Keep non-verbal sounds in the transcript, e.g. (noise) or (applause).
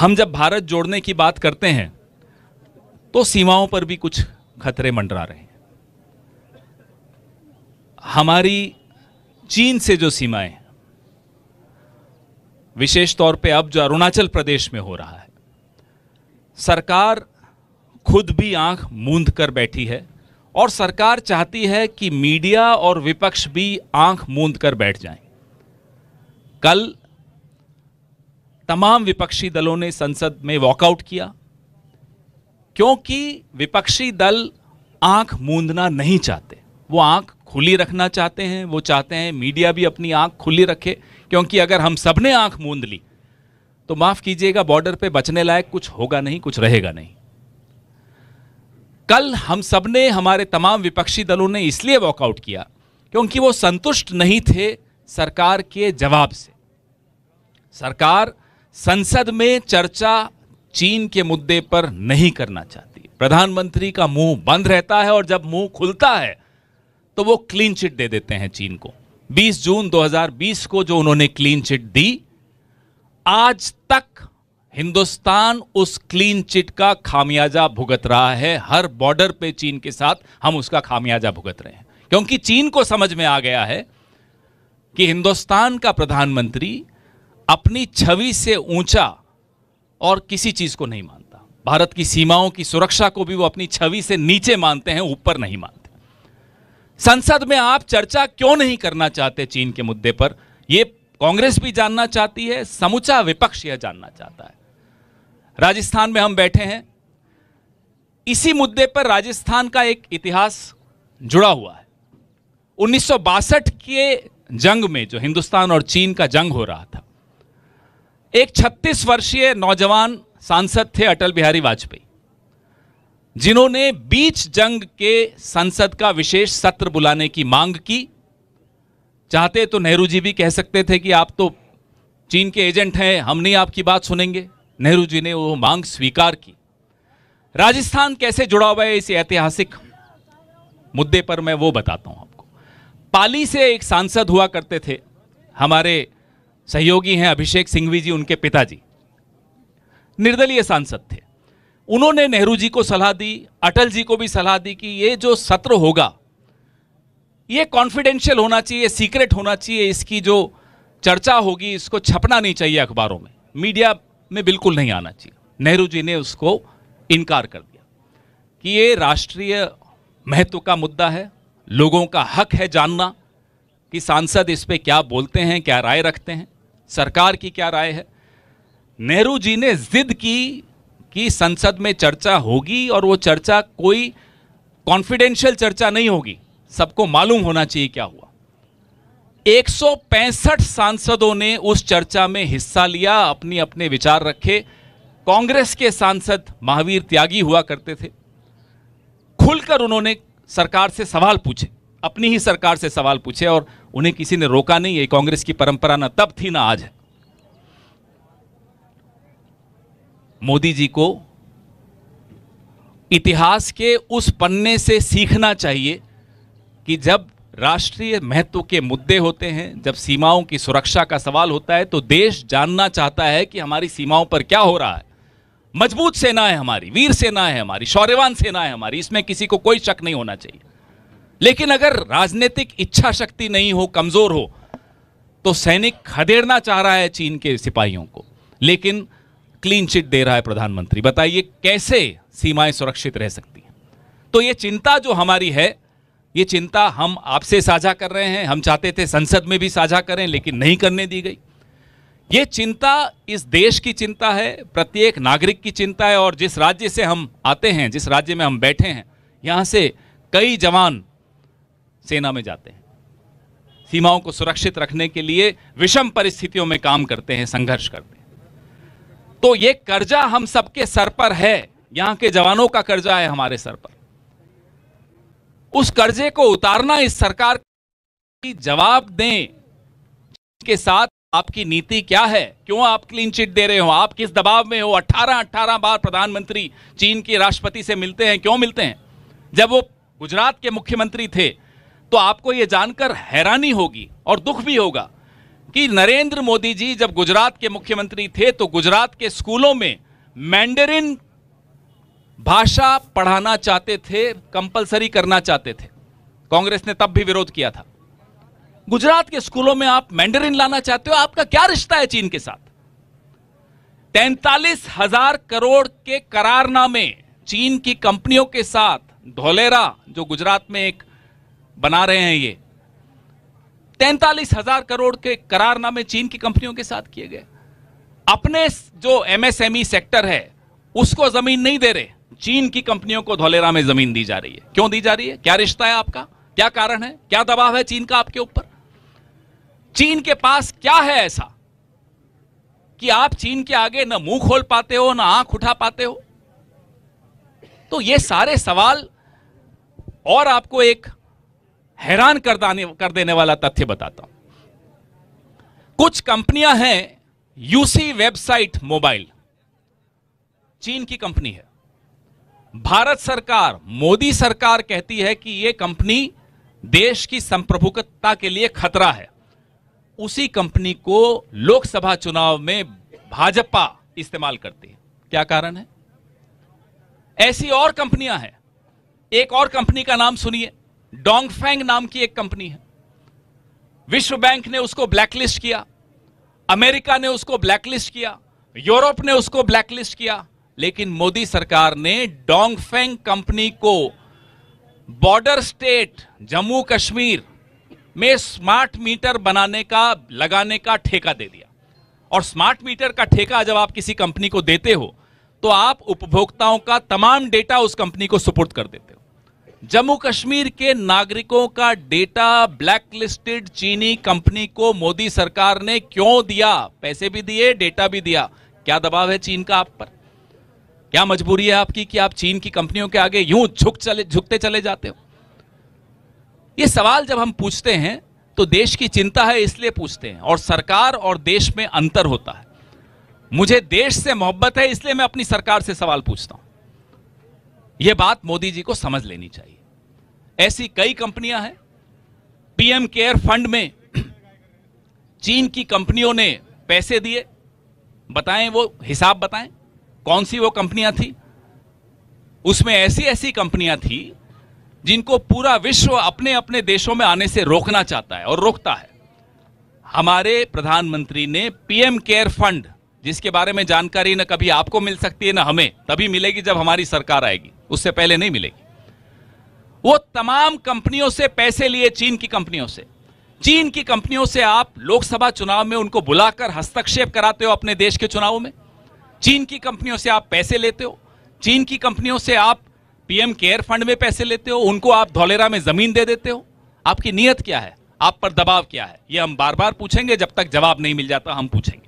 हम जब भारत जोड़ने की बात करते हैं तो सीमाओं पर भी कुछ खतरे मंडरा रहे हैं हमारी चीन से जो सीमाएं विशेष तौर पे अब जो अरुणाचल प्रदेश में हो रहा है सरकार खुद भी आंख मूंद कर बैठी है और सरकार चाहती है कि मीडिया और विपक्ष भी आंख मूंद कर बैठ जाएं। कल तमाम विपक्षी दलों ने संसद में वॉकआउट किया क्योंकि विपक्षी दल आंख मूंदना नहीं चाहते वो आंख खुली रखना चाहते हैं वो चाहते हैं मीडिया भी अपनी आंख खुली रखे क्योंकि अगर हम सब ने आंख मूंद ली तो माफ़ कीजिएगा बॉर्डर पे बचने लायक कुछ होगा नहीं कुछ रहेगा नहीं कल हम सब ने हमारे तमाम विपक्षी दलों ने इसलिए वॉकआउट किया क्योंकि वो संतुष्ट नहीं थे सरकार के जवाब से सरकार संसद में चर्चा चीन के मुद्दे पर नहीं करना चाहती प्रधानमंत्री का मुंह बंद रहता है और जब मुंह खुलता है तो वो क्लीन चिट दे देते हैं चीन को 20 जून 2020 को जो उन्होंने क्लीन चिट दी आज तक हिंदुस्तान उस क्लीन चिट का खामियाजा भुगत रहा है हर बॉर्डर पे चीन के साथ हम उसका खामियाजा भुगत रहे हैं क्योंकि चीन को समझ में आ गया है कि हिंदुस्तान का प्रधानमंत्री अपनी छवि से ऊंचा और किसी चीज को नहीं मानता भारत की सीमाओं की सुरक्षा को भी वो अपनी छवि से नीचे मानते हैं ऊपर नहीं मानते संसद में आप चर्चा क्यों नहीं करना चाहते चीन के मुद्दे पर यह कांग्रेस भी जानना चाहती है समूचा विपक्ष यह जानना चाहता है राजस्थान में हम बैठे हैं इसी मुद्दे पर राजस्थान का एक इतिहास जुड़ा हुआ है उन्नीस के जंग में जो हिंदुस्तान और चीन का जंग हो रहा था एक 36 वर्षीय नौजवान सांसद थे अटल बिहारी वाजपेयी जिन्होंने बीच जंग के संसद का विशेष सत्र बुलाने की मांग की चाहते तो नेहरू जी भी कह सकते थे कि आप तो चीन के एजेंट हैं हम नहीं आपकी बात सुनेंगे नेहरू जी ने वो मांग स्वीकार की राजस्थान कैसे जुड़ा हुआ है इस ऐतिहासिक मुद्दे पर मैं वो बताता हूं आपको पाली से एक सांसद हुआ करते थे हमारे सहयोगी हैं अभिषेक सिंघवी जी उनके पिताजी निर्दलीय सांसद थे उन्होंने नेहरू जी को सलाह दी अटल जी को भी सलाह दी कि ये जो सत्र होगा ये कॉन्फिडेंशियल होना चाहिए सीक्रेट होना चाहिए इसकी जो चर्चा होगी इसको छपना नहीं चाहिए अखबारों में मीडिया में बिल्कुल नहीं आना चाहिए नेहरू जी ने उसको इनकार कर दिया कि ये राष्ट्रीय महत्व का मुद्दा है लोगों का हक है जानना कि सांसद इस पर क्या बोलते हैं क्या राय रखते हैं सरकार की क्या राय है नेहरू जी ने जिद की कि संसद में चर्चा होगी और वो चर्चा कोई कॉन्फिडेंशियल चर्चा नहीं होगी सबको मालूम होना चाहिए क्या हुआ 165 सांसदों ने उस चर्चा में हिस्सा लिया अपने अपने विचार रखे कांग्रेस के सांसद महावीर त्यागी हुआ करते थे खुलकर उन्होंने सरकार से सवाल पूछे अपनी ही सरकार से सवाल पूछे और उन्हें किसी ने रोका नहीं ये कांग्रेस की परंपरा ना तब थी ना आज है मोदी जी को इतिहास के उस पन्ने से सीखना चाहिए कि जब राष्ट्रीय महत्व के मुद्दे होते हैं जब सीमाओं की सुरक्षा का सवाल होता है तो देश जानना चाहता है कि हमारी सीमाओं पर क्या हो रहा है मजबूत सेना है हमारी वीर सेना है हमारी शौर्यवान सेना है हमारी इसमें किसी को कोई शक नहीं होना चाहिए लेकिन अगर राजनीतिक इच्छा शक्ति नहीं हो कमजोर हो तो सैनिक खदेड़ना चाह रहा है चीन के सिपाहियों को लेकिन क्लीन चिट दे रहा है प्रधानमंत्री बताइए कैसे सीमाएं सुरक्षित रह सकती हैं तो ये चिंता जो हमारी है ये चिंता हम आपसे साझा कर रहे हैं हम चाहते थे संसद में भी साझा करें लेकिन नहीं करने दी गई ये चिंता इस देश की चिंता है प्रत्येक नागरिक की चिंता है और जिस राज्य से हम आते हैं जिस राज्य में हम बैठे हैं यहाँ से कई जवान सेना में जाते हैं सीमाओं को सुरक्षित रखने के लिए विषम परिस्थितियों में काम करते हैं संघर्ष करते हैं तो ये कर्जा हम सबके सर पर है यहां के जवानों का कर्जा है हमारे सर पर उस कर्जे को उतारना इस सरकार की जवाब दें के साथ आपकी नीति क्या है क्यों आप क्लीन चिट दे रहे हो आप किस दबाव में हो 18 18 बार प्रधानमंत्री चीन के राष्ट्रपति से मिलते हैं क्यों मिलते हैं जब वो गुजरात के मुख्यमंत्री थे तो आपको यह जानकर हैरानी होगी और दुख भी होगा कि नरेंद्र मोदी जी जब गुजरात के मुख्यमंत्री थे तो गुजरात के स्कूलों में मैंडरिन भाषा पढ़ाना चाहते थे कंपलसरी करना चाहते थे कांग्रेस ने तब भी विरोध किया था गुजरात के स्कूलों में आप मैंडरिन लाना चाहते हो आपका क्या रिश्ता है चीन के साथ तैंतालीस हजार करोड़ के करारनामे चीन की कंपनियों के साथ धोलेरा जो गुजरात में एक बना रहे हैं ये तैंतालीस हजार करोड़ के करारनामे चीन की कंपनियों के साथ किए गए अपने जो एमएसएमई e सेक्टर है उसको जमीन नहीं दे रहे चीन की कंपनियों को धोलेरा में जमीन दी जा रही है क्यों दी जा रही है क्या रिश्ता है आपका क्या कारण है क्या दबाव है चीन का आपके ऊपर चीन के पास क्या है ऐसा कि आप चीन के आगे ना मुंह खोल पाते हो ना आंख उठा पाते हो तो ये सारे सवाल और आपको एक हैरान कर, कर देने वाला तथ्य बताता हूं कुछ कंपनियां हैं यूसी वेबसाइट मोबाइल चीन की कंपनी है भारत सरकार मोदी सरकार कहती है कि यह कंपनी देश की संप्रभुता के लिए खतरा है उसी कंपनी को लोकसभा चुनाव में भाजपा इस्तेमाल करती है क्या कारण है ऐसी और कंपनियां हैं एक और कंपनी का नाम सुनिए डोंगफेंग नाम की एक कंपनी है विश्व बैंक ने उसको ब्लैकलिस्ट किया अमेरिका ने उसको ब्लैकलिस्ट किया यूरोप ने उसको ब्लैकलिस्ट किया लेकिन मोदी सरकार ने डोंगफेंग कंपनी को बॉर्डर स्टेट जम्मू कश्मीर में स्मार्ट मीटर बनाने का लगाने का ठेका दे दिया और स्मार्ट मीटर का ठेका जब आप किसी कंपनी को देते हो तो आप उपभोक्ताओं का तमाम डेटा उस कंपनी को सुपुर्द कर देते हो जम्मू कश्मीर के नागरिकों का डेटा ब्लैकलिस्टेड चीनी कंपनी को मोदी सरकार ने क्यों दिया पैसे भी दिए डेटा भी दिया क्या दबाव है चीन का आप पर क्या मजबूरी है आपकी कि आप चीन की कंपनियों के आगे यूं झुक चले झुकते चले जाते हो ये सवाल जब हम पूछते हैं तो देश की चिंता है इसलिए पूछते हैं और सरकार और देश में अंतर होता है मुझे देश से मोहब्बत है इसलिए मैं अपनी सरकार से सवाल पूछता हूं यह बात मोदी जी को समझ लेनी चाहिए ऐसी कई कंपनियां हैं पीएम केयर फंड में (clears throat) चीन की कंपनियों ने पैसे दिए बताएं वो हिसाब बताएं कौन सी वो कंपनियां थी उसमें ऐसी ऐसी कंपनियां थी जिनको पूरा विश्व अपने अपने देशों में आने से रोकना चाहता है और रोकता है हमारे प्रधानमंत्री ने पीएम केयर फंड जिसके बारे में जानकारी न कभी आपको मिल सकती है न हमें तभी मिलेगी जब हमारी सरकार आएगी उससे पहले नहीं मिलेगी वो तमाम कंपनियों से पैसे लिए चीन की कंपनियों से चीन की कंपनियों से आप लोकसभा चुनाव में उनको बुलाकर हस्तक्षेप कराते हो अपने देश के चुनाव में चीन की कंपनियों से आप पैसे लेते हो चीन की कंपनियों से आप पीएम केयर फंड में पैसे लेते हो उनको आप धोलेरा में जमीन दे देते हो आपकी नीयत क्या है आप पर दबाव क्या है ये हम बार बार पूछेंगे जब तक जवाब नहीं मिल जाता हम पूछेंगे